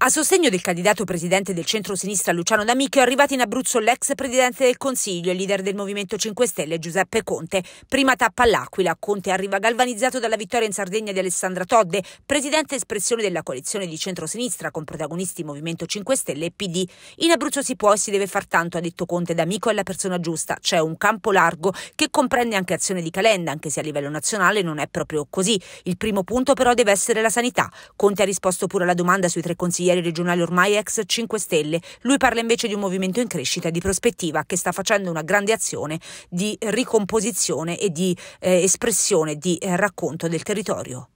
A sostegno del candidato presidente del centro-sinistra Luciano D'Amico è arrivato in Abruzzo l'ex presidente del Consiglio e leader del Movimento 5 Stelle Giuseppe Conte. Prima tappa all'Aquila, Conte arriva galvanizzato dalla vittoria in Sardegna di Alessandra Todde, presidente espressione della coalizione di centro-sinistra con protagonisti Movimento 5 Stelle e PD. In Abruzzo si può e si deve far tanto, ha detto Conte. D'Amico è la persona giusta, c'è un campo largo che comprende anche azione di calenda, anche se a livello nazionale non è proprio così. Il primo punto però deve essere la sanità. Conte ha risposto pure alla domanda sui tre consigli consiglieri regionali ormai ex 5 Stelle. Lui parla invece di un movimento in crescita e di prospettiva che sta facendo una grande azione di ricomposizione e di eh, espressione, di eh, racconto del territorio.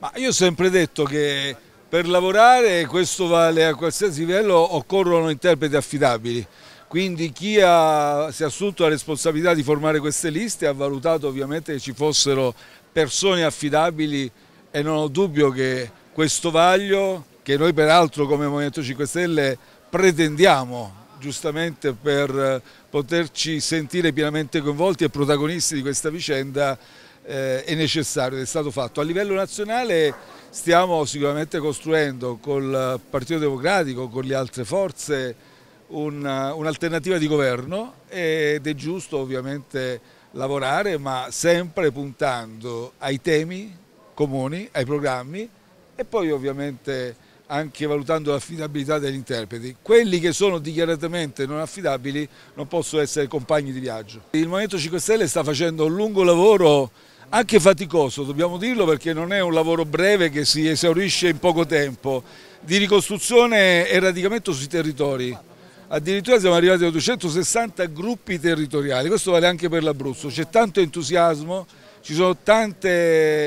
Ma io ho sempre detto che per lavorare, questo vale a qualsiasi livello, occorrono interpreti affidabili. Quindi chi ha, si è assunto la responsabilità di formare queste liste ha valutato ovviamente che ci fossero persone affidabili e non ho dubbio che questo vaglio che noi peraltro come Movimento 5 Stelle pretendiamo giustamente per eh, poterci sentire pienamente coinvolti e protagonisti di questa vicenda eh, è necessario ed è stato fatto. A livello nazionale stiamo sicuramente costruendo col Partito Democratico, con le altre forze, eh, un'alternativa un di governo ed è giusto ovviamente lavorare ma sempre puntando ai temi comuni, ai programmi e poi ovviamente anche valutando l'affidabilità degli interpreti. Quelli che sono dichiaratamente non affidabili non possono essere compagni di viaggio. Il Movimento 5 Stelle sta facendo un lungo lavoro anche faticoso, dobbiamo dirlo perché non è un lavoro breve che si esaurisce in poco tempo, di ricostruzione e radicamento sui territori. Addirittura siamo arrivati a 260 gruppi territoriali, questo vale anche per l'Abruzzo, c'è tanto entusiasmo, ci sono tanti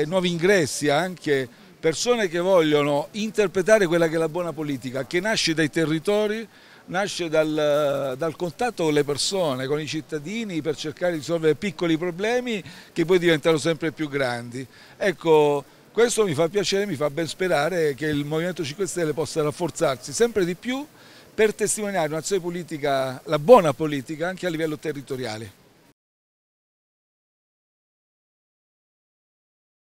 nuovi ingressi anche persone che vogliono interpretare quella che è la buona politica, che nasce dai territori, nasce dal, dal, contatto con le persone, con i cittadini per cercare di risolvere piccoli problemi che poi diventano sempre più grandi. Ecco, questo mi fa piacere, mi fa ben sperare che il Movimento 5 Stelle possa rafforzarsi sempre di più per testimoniare un'azione politica, la buona politica, anche a livello territoriale.